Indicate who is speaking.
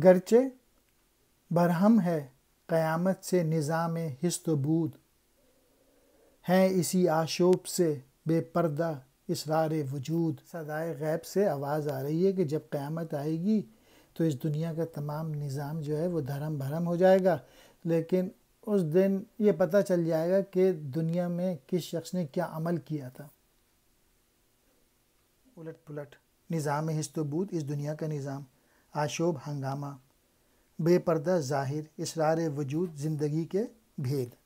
Speaker 1: गरचे बरहम है क़यामत से निज़ाम बूद हैं इसी आशोब से बेपर्दा इसरार वजूद सदाए गैब से आवाज़ आ रही है कि जब क़्यामत आएगी तो इस दुनिया का तमाम निज़ाम जो है वो धर्म भरम हो जाएगा लेकिन उस दिन ये पता चल जाएगा कि दुनिया में किस शख्स ने क्या अमल किया था उलट पुलट निज़ाम हिस्तबूद इस दुनिया का निज़ाम आशोब हंगामा बेपर्दा ज़ाहिर इसरार वजूद ज़िंदगी के भेद